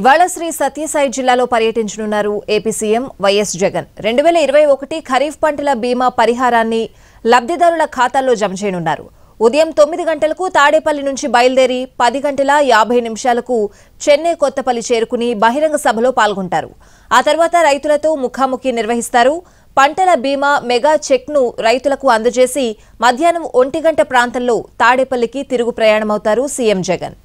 ఇవాళ శ్రీ సత్యసాయి జిల్లాలో పర్యటించనున్నారు ఏపీ సీఎం వైఎస్ జగన్ రెండు వేల ఇరవై ఒకటి ఖరీఫ్ పంటల బీమా పరిహారాన్ని లబ్ధిదారుల ఖాతాల్లో జమ చేయనున్నారు ఉదయం తొమ్మిది గంటలకు తాడేపల్లి నుంచి బయలుదేరి పది గంటల యాభై నిమిషాలకు చెన్నై కొత్తపల్లి చేరుకుని బహిరంగ సభలో పాల్గొంటారు ఆ తర్వాత రైతులతో ముఖాముఖి నిర్వహిస్తారు పంటల బీమా మెగా చెక్ను రైతులకు అందజేసి మధ్యాహ్నం ఒంటి గంట ప్రాంతంలో తాడేపల్లికి తిరుగు ప్రయాణమవుతారు సీఎం జగన్